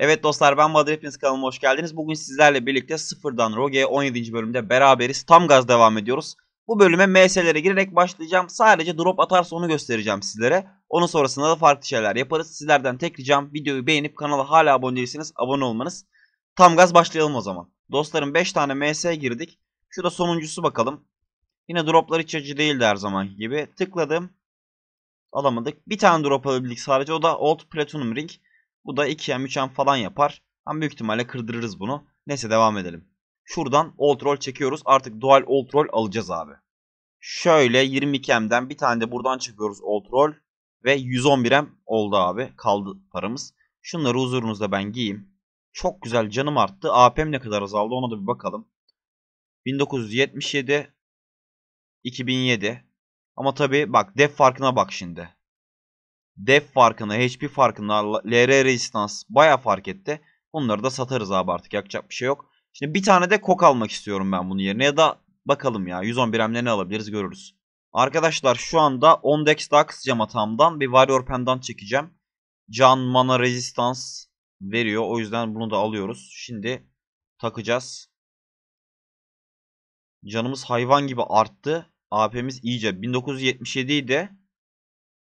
Evet dostlar ben Bahadır hepiniz kanalıma hoş geldiniz. Bugün sizlerle birlikte sıfırdan Rogue 17. bölümde beraberiz. Tam gaz devam ediyoruz. Bu bölüme MS'lere girerek başlayacağım. Sadece drop atarsa onu göstereceğim sizlere. Onun sonrasında da farklı şeyler yaparız. Sizlerden tek ricam videoyu beğenip kanala hala abone değilseniz abone olmanız. Tam gaz başlayalım o zaman. Dostlarım 5 tane MS girdik. Şurada sonuncusu bakalım. Yine droplar hiç acı değildi her zamanki gibi. Tıkladım. Alamadık. Bir tane drop alabildik sadece. O da Old Platinum Ring. Bu da 2M 3M falan yapar. Ama büyük ihtimalle kırdırırız bunu. Neyse devam edelim. Şuradan alt roll çekiyoruz. Artık dual alt roll alacağız abi. Şöyle 22M'den bir tane de buradan çekiyoruz alt roll. Ve 111M oldu abi. Kaldı paramız. Şunları huzurunuzda ben giyeyim. Çok güzel canım arttı. APM ne kadar azaldı ona da bir bakalım. 1977 2007 ama tabi bak def farkına bak şimdi def farkını, HP farkını, LR resistans baya fark etti. Bunları da satarız abi artık yakacak bir şey yok. Şimdi bir tane de kok almak istiyorum ben bunun yerine ya da bakalım ya 111 emle ne alabiliriz görürüz. Arkadaşlar şu anda 10 dex daha kısacağım hatamdan bir warrior pendant çekeceğim. Can, mana, resistans veriyor o yüzden bunu da alıyoruz. Şimdi takacağız. Canımız hayvan gibi arttı. AP'miz iyice 1977 idi.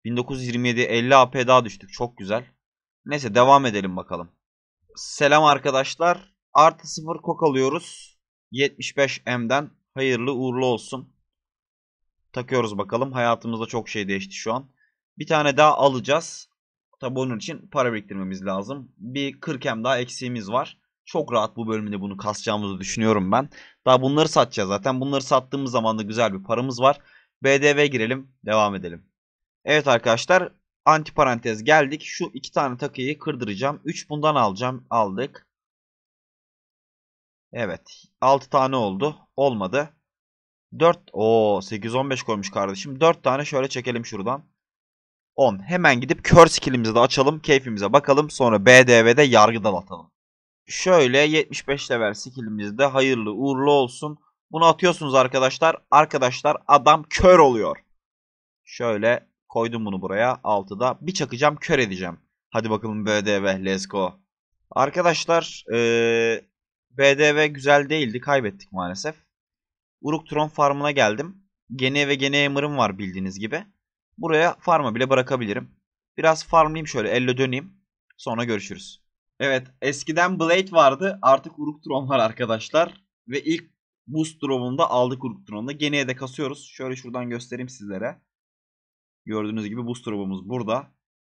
1927 50 AP daha düştük. Çok güzel. Neyse devam edelim bakalım. Selam arkadaşlar. Artı 0 kok alıyoruz. 75M'den hayırlı uğurlu olsun. Takıyoruz bakalım. Hayatımızda çok şey değişti şu an. Bir tane daha alacağız. Tabi onun için para biriktirmemiz lazım. Bir 40M daha eksiğimiz var. Çok rahat bu bölümde bunu kasacağımızı düşünüyorum ben. Daha bunları satacağız zaten. Bunları sattığımız zaman da güzel bir paramız var. BDV girelim. Devam edelim. Evet arkadaşlar anti parantez geldik. Şu iki tane takıyı kırdıracağım. 3 bundan alacağım. Aldık. Evet. 6 tane oldu. Olmadı. 4. o 8-15 koymuş kardeşim. 4 tane şöyle çekelim şuradan. 10. Hemen gidip kör skillimizi de açalım. Keyfimize bakalım. Sonra BDV'de yargı atalım Şöyle 75 level skillimiz de hayırlı uğurlu olsun. Bunu atıyorsunuz arkadaşlar. Arkadaşlar adam kör oluyor. Şöyle Koydum bunu buraya. 6'da. Bir çakacağım kör edeceğim. Hadi bakalım BDV. Let's go. Arkadaşlar ee, BDV güzel değildi. Kaybettik maalesef. Uruktron farmına geldim. Gene ve gene emir'im var bildiğiniz gibi. Buraya farma bile bırakabilirim. Biraz farmlayayım şöyle elle döneyim. Sonra görüşürüz. Evet eskiden Blade vardı. Artık Uruk var arkadaşlar. Ve ilk boost drop'unu da aldık Uruk Tron'da. Geneye de kasıyoruz. Şöyle şuradan göstereyim sizlere. Gördüğünüz gibi buz turbomuz burada.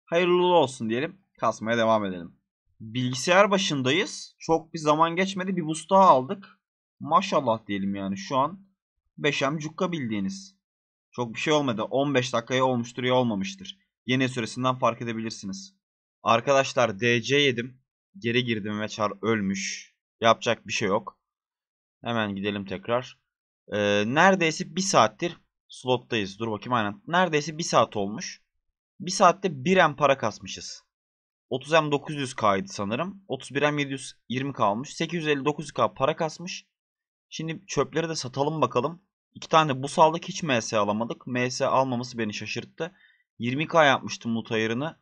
Hayırlı olsun diyelim. Kasmaya devam edelim. Bilgisayar başındayız. Çok bir zaman geçmedi. Bir buz daha aldık. Maşallah diyelim yani şu an. 5M cukka bildiğiniz. Çok bir şey olmadı. 15 dakikaya olmuştur ya olmamıştır. Yeni süresinden fark edebilirsiniz. Arkadaşlar DC yedim. Geri girdim ve Char ölmüş. Yapacak bir şey yok. Hemen gidelim tekrar. Ee, neredeyse bir saattir slottayız. Dur bakayım aynen. Neredeyse 1 saat olmuş. 1 saatte 1 M para kasmışız. 30 M 900K'ydı sanırım. 31 M 720 kalmış. 859K para kasmış. Şimdi çöpleri de satalım bakalım. 2 tane bu saldık hiç MS alamadık. MS almaması beni şaşırttı. 20K yapmıştım loot ayarını.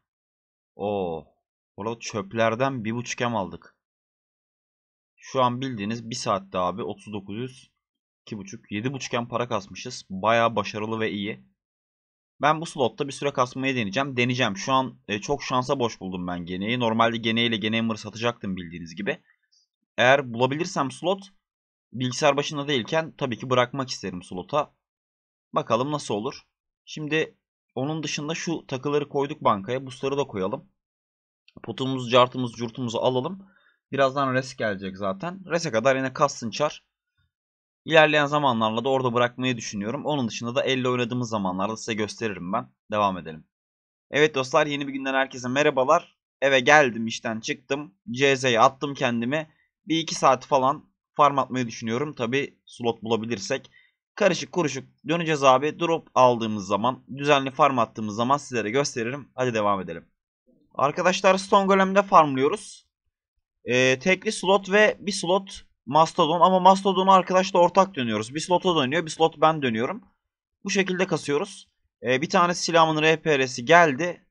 Oo. Orada çöplerden 1.5 M aldık. Şu an bildiğiniz 1 saatte abi 3900 2.5. 7.5'en para kasmışız. Baya başarılı ve iyi. Ben bu slotta bir süre kasmayı deneyeceğim. Deneyeceğim. Şu an e, çok şansa boş buldum ben Gene'yi. Normalde Gene ile Genehammer'ı satacaktım bildiğiniz gibi. Eğer bulabilirsem slot bilgisayar başında değilken tabii ki bırakmak isterim slota. Bakalım nasıl olur. Şimdi onun dışında şu takıları koyduk bankaya. Boostları da koyalım. Potumuzu, cartımız, curtumuzu alalım. Birazdan res gelecek zaten. Res'e kadar yine kassın çar. İlerleyen zamanlarla da orada bırakmayı düşünüyorum. Onun dışında da elle oynadığımız zamanlarda size gösteririm ben. Devam edelim. Evet dostlar yeni bir günden herkese merhabalar. Eve geldim işten çıktım. CZ'ye attım kendimi. Bir iki saat falan farm atmayı düşünüyorum. Tabi slot bulabilirsek. Karışık kuruşuk döneceğiz abi. Drop aldığımız zaman, düzenli farm attığımız zaman sizlere gösteririm. Hadi devam edelim. Arkadaşlar Stone Golem'de farmlıyoruz. Ee, tekli slot ve bir slot Mastodon ama Mastodon'u arkadaşla ortak dönüyoruz. Bir slota dönüyor, bir slot ben dönüyorum. Bu şekilde kasıyoruz. E, bir tane silahımın RPR'si geldi.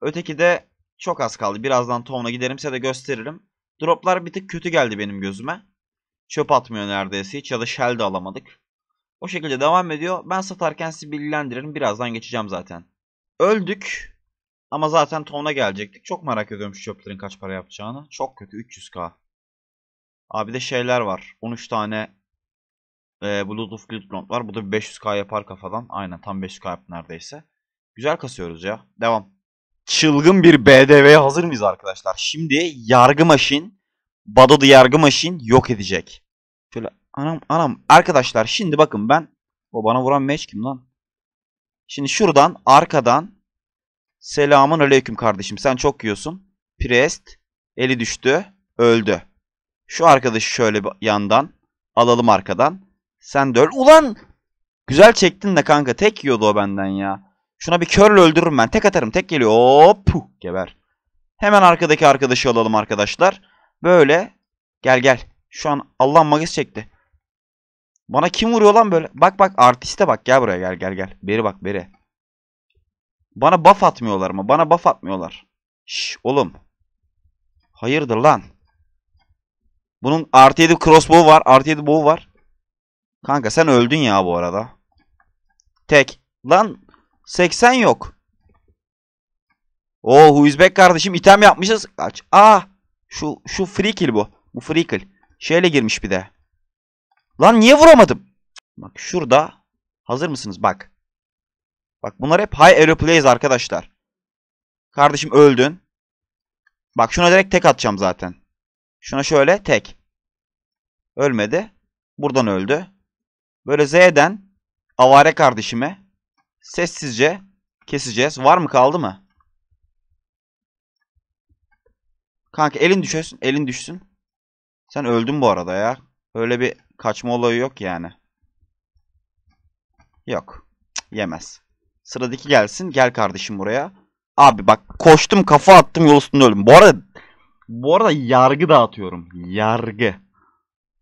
Öteki de çok az kaldı. Birazdan Tom'la giderimse de gösteririm. Droplar bir tık kötü geldi benim gözüme. Çöp atmıyor neredeyse hiç ya da shell de alamadık. O şekilde devam ediyor. Ben satarken sizi bilgilendiririm. Birazdan geçeceğim zaten. Öldük. Ama zaten Tom'la gelecektik. Çok merak ediyorum şu çöplerin kaç para yapacağını. Çok kötü 300k. Abi de şeyler var. 13 tane e, Bluetooth Gridlock var. Bu da bir 500k yapar kafadan. Aynen tam 500k yap neredeyse. Güzel kasıyoruz ya. Devam. Çılgın bir BDV'ye hazır mıyız arkadaşlar? Şimdi yargı maşin, Badod'u yargı maşin yok edecek. Şöyle anam anam. Arkadaşlar şimdi bakın ben. O bana vuran meç kim lan? Şimdi şuradan arkadan. Selamun aleyküm kardeşim sen çok yiyorsun. Priest. Eli düştü. Öldü. Şu arkadaşı şöyle bir yandan alalım arkadan. Sen de öl. Ulan! Güzel çektin de kanka. Tek yiyordu o benden ya. Şuna bir körle öldürürüm ben. Tek atarım. Tek geliyor. Hop! geber. Hemen arkadaki arkadaşı alalım arkadaşlar. Böyle. Gel gel. Şu an Allah magis çekti. Bana kim vuruyor lan böyle? Bak bak artiste bak. Gel buraya gel gel gel. Beri bak beri. Bana buff atmıyorlar mı? Bana buff atmıyorlar. Şş oğlum. Hayırdır lan? Bunun artı 7 crossbow var. Artı 7 bow var. Kanka sen öldün ya bu arada. Tek. Lan 80 yok. Oo oh, Huizbek kardeşim item yapmışız. Kaç. Aa ah! şu şu free kill bu. Bu free kill. Şeyle girmiş bir de. Lan niye vuramadım? Bak şurada. Hazır mısınız? Bak. Bak bunlar hep high aeroplays arkadaşlar. Kardeşim öldün. Bak şuna direkt tek atacağım zaten. Şuna şöyle tek. Ölmedi. Buradan öldü. Böyle Z'den avare kardeşime sessizce keseceğiz. Var mı kaldı mı? Kanka elin düşsün, elin düşsün. Sen öldün bu arada ya. Öyle bir kaçma olayı yok yani. Yok. yemez. Sıradaki gelsin. Gel kardeşim buraya. Abi bak koştum kafa attım yol üstünde öldüm. Bu arada bu arada yargı dağıtıyorum. Yargı.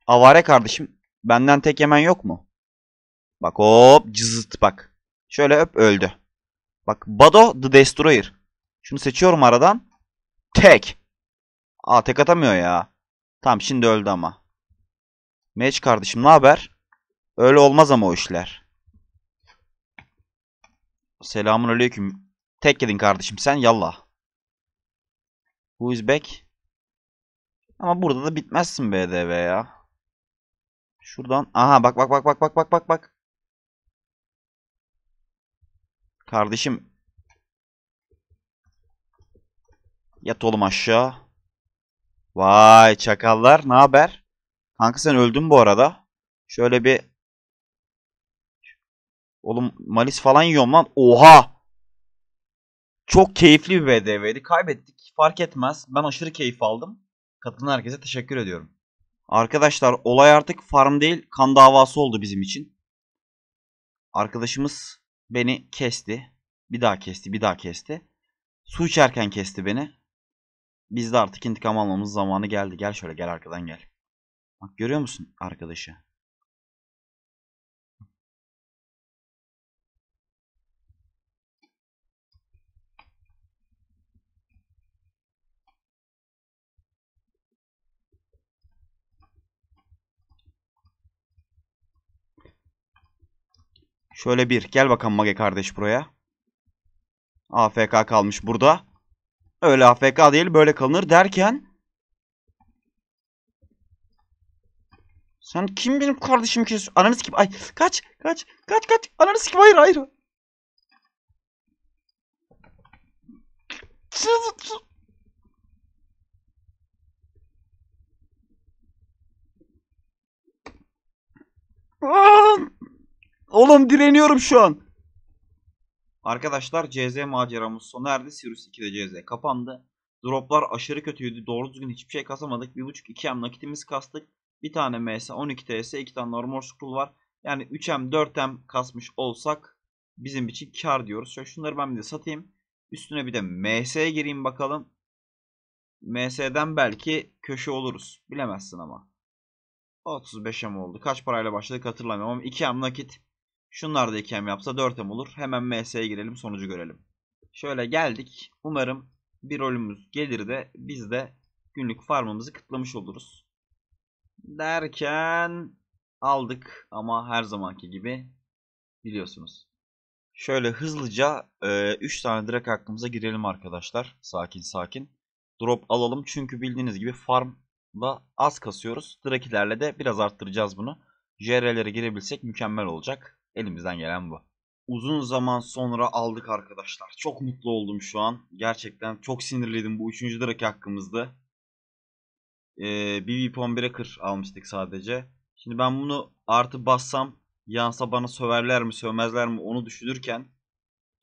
Avare kardeşim benden tek yemen yok mu? Bak hop cızıt bak. Şöyle öp öldü. Bak Bado The Destroyer. Şunu seçiyorum aradan. Tek. Aa tek atamıyor ya. Tamam şimdi öldü ama. Meç kardeşim ne haber? Öyle olmaz ama o işler. Selamun aleyküm. Tek yedin kardeşim sen yallah. Who is back? Ama burada da bitmezsin BDV ya. Şuradan. Aha bak bak bak bak bak bak bak bak. Kardeşim. Yat oğlum aşağı. Vay çakallar ne haber? Kanka sen öldün bu arada. Şöyle bir Oğlum malis falan yiyorum lan. Oha! Çok keyifli bir BDV'di. Kaybettik. Fark etmez. Ben aşırı keyif aldım. Katılan herkese teşekkür ediyorum. Arkadaşlar olay artık farm değil kan davası oldu bizim için. Arkadaşımız beni kesti. Bir daha kesti, bir daha kesti. Su içerken kesti beni. Biz de artık intikam almamız zamanı geldi. Gel şöyle gel arkadan gel. Bak görüyor musun arkadaşı? Şöyle bir. Gel bakalım Mage kardeş buraya. AFK kalmış burada. Öyle AFK değil böyle kalınır derken. Sen kim benim kardeşim ki? Ananı kim? Ay kaç kaç kaç kaç. Ananı kim? Hayır hayır. Ah! Oğlum direniyorum şu an. Arkadaşlar CZ maceramız sona erdi. Sirius 2'de CZ kapandı. Droplar aşırı kötüydü. Doğru düzgün hiçbir şey kasamadık. 1.5-2M nakitimiz kastık. Bir tane MS, 12 TS, 2 tane normal scroll var. Yani 3M, 4M kasmış olsak bizim için kar diyoruz. Şöyle şunları ben bir de satayım. Üstüne bir de MS'ye gireyim bakalım. MS'den belki köşe oluruz. Bilemezsin ama. 35M oldu. Kaç parayla başladık hatırlamıyorum ama 2M nakit Şunlar da 2M yapsa 4M olur. Hemen MS'ye girelim sonucu görelim. Şöyle geldik. Umarım bir rolümüz gelir de biz de günlük farmımızı kıtlamış oluruz. Derken aldık ama her zamanki gibi biliyorsunuz. Şöyle hızlıca 3 e, tane direkt hakkımıza girelim arkadaşlar. Sakin sakin. Drop alalım çünkü bildiğiniz gibi farmla az kasıyoruz. Drakilerle de biraz arttıracağız bunu. JR'lere girebilsek mükemmel olacak. Elimizden gelen bu. Uzun zaman sonra aldık arkadaşlar. Çok mutlu oldum şu an. Gerçekten çok sinirliydim. Bu üçüncü diraki hakkımızda. Ee, bir Weapon Breaker almıştık sadece. Şimdi ben bunu artı bassam yansa bana söverler mi sövmezler mi onu düşünürken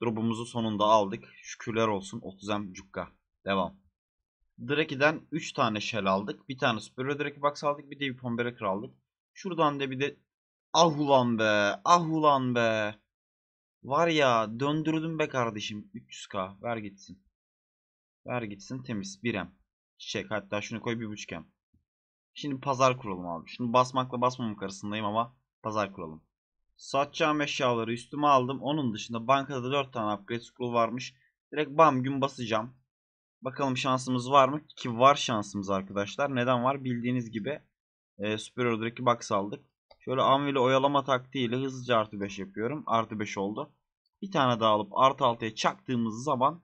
drop'umuzu sonunda aldık. Şükürler olsun 30M cukka. Devam. Draki'den 3 tane shell aldık. Bir tane Superior Draki Box aldık. Bir de bir Pomberek aldık. Şuradan da bir de Ah ulan be. Ah ulan be. Var ya döndürdüm be kardeşim. 300k. Ver gitsin. Ver gitsin temiz. 1M. Çiçek. Hatta şunu koy 1.5M. Şimdi pazar kuralım abi. Şimdi basmakla basmamak arasındayım ama pazar kuralım. Satacağım eşyaları üstüme aldım. Onun dışında bankada 4 tane upgrade scroll varmış. Direkt bam gün basacağım. Bakalım şansımız var mı? Ki var şansımız arkadaşlar. Neden var? Bildiğiniz gibi e, Superior'daki box aldık. Şöyle anvili oyalama taktiğiyle hızlıca artı 5 yapıyorum. Artı 5 oldu. Bir tane daha alıp artı 6'ya çaktığımız zaman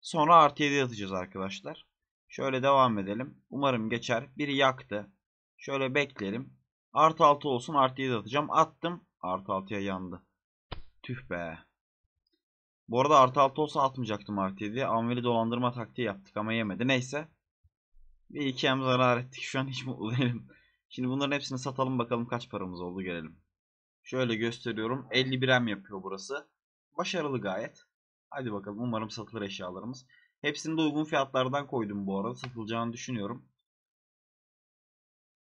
sonra artı 7 atacağız arkadaşlar. Şöyle devam edelim. Umarım geçer. Biri yaktı. Şöyle bekleyelim. Artı 6 olsun artı 7 atacağım. Attım. Artı 6'ya yandı. Tüh be. Bu arada artı 6 olsa atmayacaktım artı 7'ye. Anvili dolandırma taktiği yaptık ama yemedi. Neyse. Bir iki hem zarar ettik. Şu an hiç mutlu değilim. Şimdi bunların hepsini satalım bakalım kaç paramız oldu gelelim. Şöyle gösteriyorum. 51M yapıyor burası. Başarılı gayet. Hadi bakalım umarım satılır eşyalarımız. Hepsini de uygun fiyatlardan koydum bu arada. Satılacağını düşünüyorum.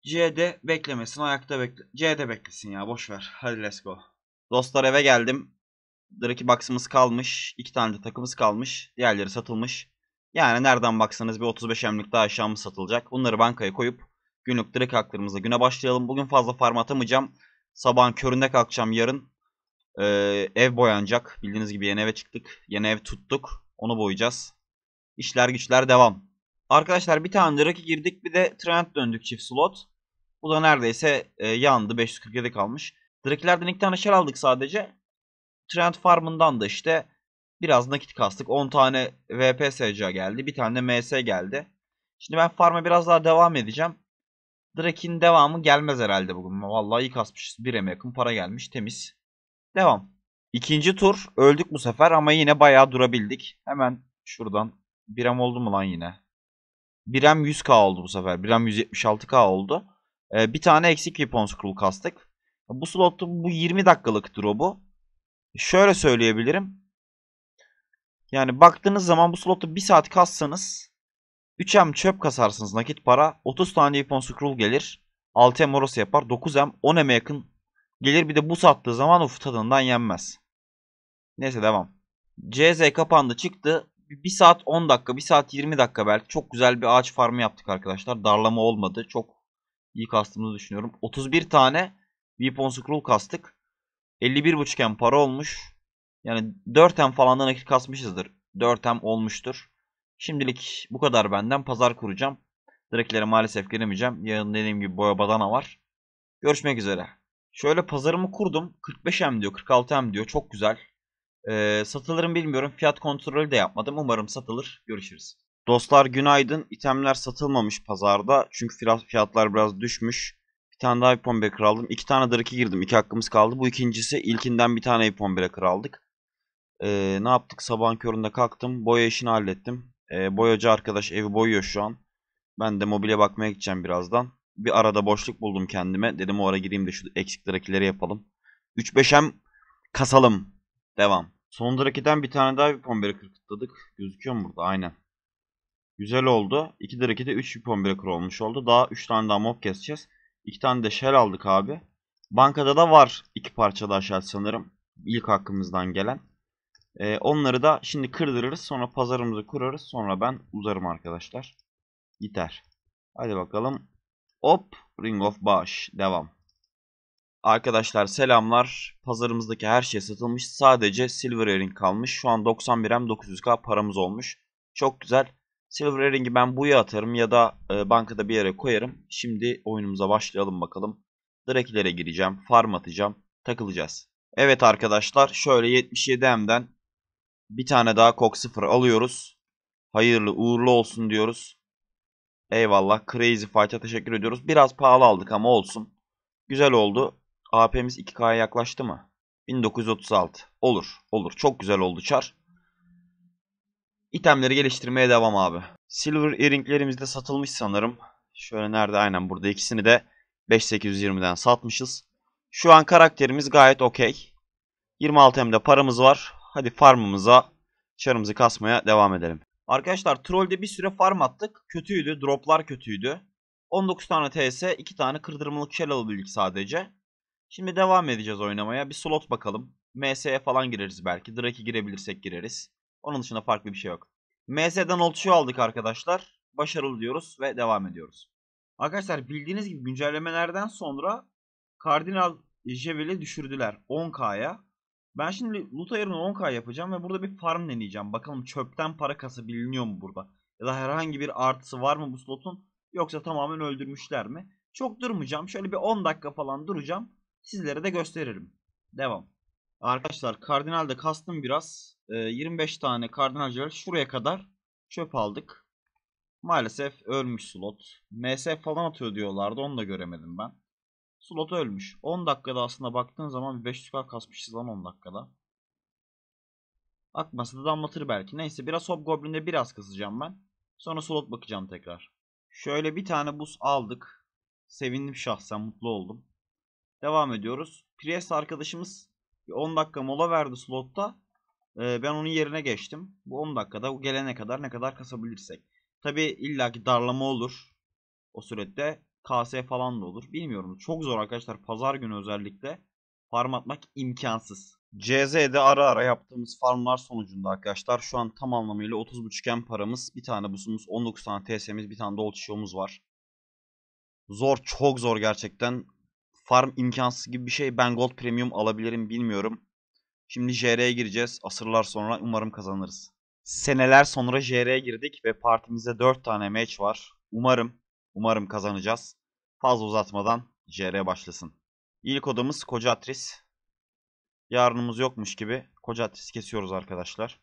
C'de beklemesin. Ayakta bekle. C'de beklesin ya. Boş ver. Hadi let's go. Dostlar eve geldim. Draki box'ımız kalmış. iki tane de takımız kalmış. Diğerleri satılmış. Yani nereden baksanız bir 35 emlik daha mı satılacak. Bunları bankaya koyup Günlük direkt haklarımızla güne başlayalım. Bugün fazla farm atamayacağım. Sabahın köründe kalkacağım yarın. Ee, ev boyanacak. Bildiğiniz gibi yeni eve çıktık. Yeni ev tuttuk. Onu boyayacağız. İşler güçler devam. Arkadaşlar bir tane Drak'e girdik. Bir de Trend döndük çift slot. Bu da neredeyse e, yandı. 547 kalmış. Direklerden iki tane şer aldık sadece. Trend farmından da işte biraz nakit kastık. 10 tane VP SC geldi. Bir tane de MS geldi. Şimdi ben farm'a biraz daha devam edeceğim. Drake'in devamı gelmez herhalde bugün. Vallahi iyi kasmışız. 1'e yakın para gelmiş. Temiz. Devam. İkinci tur öldük bu sefer ama yine bayağı durabildik. Hemen şuradan. Birem oldu mu lan yine? Birem 100k oldu bu sefer. Birem 176k oldu. Ee, bir tane eksik Weapon Scroll kastık. Bu slotta bu 20 dakikalık drop'u. Şöyle söyleyebilirim. Yani baktığınız zaman bu slotu 1 saat kassanız 3M çöp kasarsınız nakit para. 30 tane Japon Scroll gelir. 6M orası yapar. 9M 10M'e yakın gelir. Bir de bu sattığı zaman uf tadından yenmez. Neyse devam. CZ kapandı çıktı. 1 saat 10 dakika 1 saat 20 dakika belki çok güzel bir ağaç farmı yaptık arkadaşlar. Darlama olmadı. Çok iyi kastığımızı düşünüyorum. 31 tane Weapon Scroll kastık. 51.5M para olmuş. Yani 4M falan da nakit kasmışızdır. 4M olmuştur. Şimdilik bu kadar benden. Pazar kuracağım. Direklere maalesef giremeyeceğim. Yarın dediğim gibi boya badana var. Görüşmek üzere. Şöyle pazarımı kurdum. 45M diyor, 46M diyor. Çok güzel. Ee, satılırım bilmiyorum. Fiyat kontrolü de yapmadım. Umarım satılır. Görüşürüz. Dostlar günaydın. İtemler satılmamış pazarda. Çünkü fiyatlar biraz düşmüş. Bir tane daha Ipon Baker aldım. İki tane Dark'ı girdim. İki hakkımız kaldı. Bu ikincisi ilkinden bir tane Ipon Baker aldık. Ee, ne yaptık? Sabahın köründe kalktım. Boya işini hallettim. E, boyacı arkadaş evi boyuyor şu an. Ben de mobilya bakmaya gideceğim birazdan. Bir arada boşluk buldum kendime. Dedim o ara gireyim de şu eksiklerdekileri yapalım. 3-5'em kasalım. Devam. Son Sonundakiden bir tane daha bir pon breaker kıtladık. Gözüküyor mu burada? Aynen. Güzel oldu. 2 de 3 bir pon breaker olmuş oldu. Daha 3 tane daha mob keseceğiz. 2 tane de shell aldık abi. Bankada da var 2 parça da aşağı sanırım. İlk hakkımızdan gelen. E, onları da şimdi kırdırırız. Sonra pazarımızı kurarız. Sonra ben uzarım arkadaşlar. Gider. Hadi bakalım. Hop. Ring of Baş. Devam. Arkadaşlar selamlar. Pazarımızdaki her şey satılmış. Sadece Silver Earring kalmış. Şu an 91 M 900K paramız olmuş. Çok güzel. Silver Earring'i ben buya atarım ya da e, bankada bir yere koyarım. Şimdi oyunumuza başlayalım bakalım. Direklere gireceğim. Farm atacağım. Takılacağız. Evet arkadaşlar şöyle 77M'den bir tane daha kok 0 alıyoruz. Hayırlı uğurlu olsun diyoruz. Eyvallah. Crazy Fight'a teşekkür ediyoruz. Biraz pahalı aldık ama olsun. Güzel oldu. AP'miz 2K'ya yaklaştı mı? 1936. Olur. Olur. Çok güzel oldu Char. İtemleri geliştirmeye devam abi. Silver earringlerimiz de satılmış sanırım. Şöyle nerede? Aynen burada. ikisini de 5820'den satmışız. Şu an karakterimiz gayet okey. 26 hem paramız var. Hadi farmımıza çarımızı kasmaya devam edelim. Arkadaşlar trollde bir süre farm attık. Kötüydü. Droplar kötüydü. 19 tane TS, 2 tane kırdırmalık şel alabildik sadece. Şimdi devam edeceğiz oynamaya. Bir slot bakalım. MS'ye falan gireriz belki. Drake'i girebilirsek gireriz. Onun dışında farklı bir şey yok. MS'den oltuşu aldık arkadaşlar. Başarılı diyoruz ve devam ediyoruz. Arkadaşlar bildiğiniz gibi güncellemelerden sonra Cardinal Jewel'i düşürdüler 10K'ya. Ben şimdi loot ayarını 10k yapacağım ve burada bir farm deneyeceğim. Bakalım çöpten para kasabiliniyor mu burada? Ya da herhangi bir artısı var mı bu slotun? Yoksa tamamen öldürmüşler mi? Çok durmayacağım. Şöyle bir 10 dakika falan duracağım. Sizlere de gösteririm. Devam. Arkadaşlar kardinalde kastım biraz. E, 25 tane kardinalciler şuraya kadar çöp aldık. Maalesef ölmüş slot. MS falan atıyor diyorlardı onu da göremedim ben. Slot ölmüş. 10 dakikada aslında baktığın zaman bir 500k kasmışız lan 10 dakikada. Akması da damlatır belki. Neyse biraz Hobgoblin'de biraz kasacağım ben. Sonra slot bakacağım tekrar. Şöyle bir tane buz aldık. Sevindim şahsen mutlu oldum. Devam ediyoruz. Priest arkadaşımız 10 dakika mola verdi slotta. Ee, ben onun yerine geçtim. Bu 10 dakikada gelene kadar ne kadar kasabilirsek. Tabi illaki darlama olur. O sürede KS falan da olur. Bilmiyorum. Çok zor arkadaşlar. Pazar günü özellikle farm atmak imkansız. CZ'de ara ara yaptığımız farmlar sonucunda arkadaşlar şu an tam anlamıyla 30.5M paramız, bir tane busumuz, 19 tane TS'miz, bir tane de old var. Zor, çok zor gerçekten. Farm imkansız gibi bir şey. Ben Gold Premium alabilirim bilmiyorum. Şimdi JR'ye gireceğiz. Asırlar sonra umarım kazanırız. Seneler sonra JR'ye girdik ve partimizde 4 tane match var. Umarım Umarım kazanacağız. Fazla uzatmadan JR başlasın. İlk odamız koca atris. Yarınımız yokmuş gibi koca atris kesiyoruz arkadaşlar.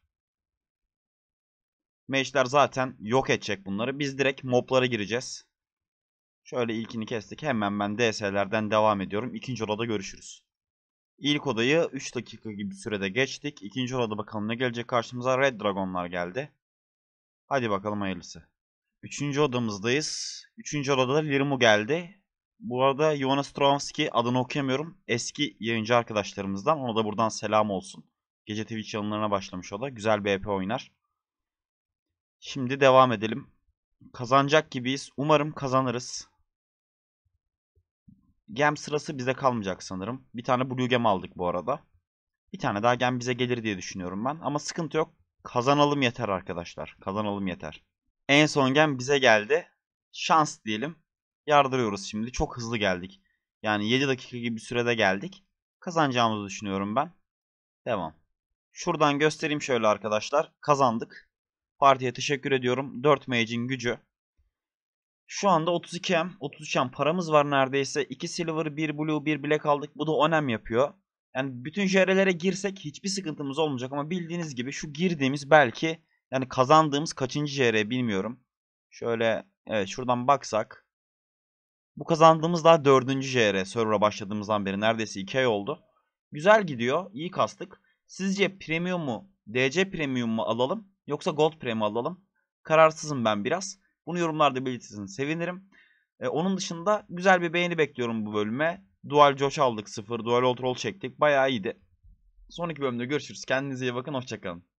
Mage'ler zaten yok edecek bunları. Biz direkt moblara gireceğiz. Şöyle ilkini kestik. Hemen ben DS'lerden devam ediyorum. İkinci odada görüşürüz. İlk odayı 3 dakika gibi sürede geçtik. İkinci odada bakalım ne gelecek karşımıza. Red Dragon'lar geldi. Hadi bakalım hayırlısı. Üçüncü odamızdayız. Üçüncü odada Lirmu geldi. Bu arada Jonas Stravinsky adını okuyamıyorum. Eski yayıncı arkadaşlarımızdan. Ona da buradan selam olsun. Gece Twitch yayınlarına başlamış o da. Güzel bir e oynar. Şimdi devam edelim. Kazanacak gibiyiz. Umarım kazanırız. Gem sırası bize kalmayacak sanırım. Bir tane Blue Gem aldık bu arada. Bir tane daha gem bize gelir diye düşünüyorum ben. Ama sıkıntı yok. Kazanalım yeter arkadaşlar. Kazanalım yeter. En son gem bize geldi. Şans diyelim. Yardırıyoruz şimdi. Çok hızlı geldik. Yani 7 dakika gibi bir sürede geldik. Kazanacağımızı düşünüyorum ben. Devam. Şuradan göstereyim şöyle arkadaşlar. Kazandık. Partiye teşekkür ediyorum. 4 mage'in gücü. Şu anda 32M, 33M paramız var neredeyse. 2 silver, 1 blue, 1 black aldık. Bu da önem yapıyor. Yani bütün JR'lere girsek hiçbir sıkıntımız olmayacak ama bildiğiniz gibi şu girdiğimiz belki yani kazandığımız kaçıncı JR bilmiyorum. Şöyle evet şuradan baksak. Bu kazandığımız daha dördüncü JR server'a başladığımızdan beri neredeyse 2 ay oldu. Güzel gidiyor. iyi kastık. Sizce premium mu DC premium mu alalım yoksa gold premium alalım? Kararsızım ben biraz. Bunu yorumlarda belirtirseniz sevinirim. E, onun dışında güzel bir beğeni bekliyorum bu bölüme. Dual Josh aldık sıfır. Dual Old Roll çektik. Bayağı iyiydi. Sonraki bölümde görüşürüz. Kendinize iyi bakın. Hoşçakalın.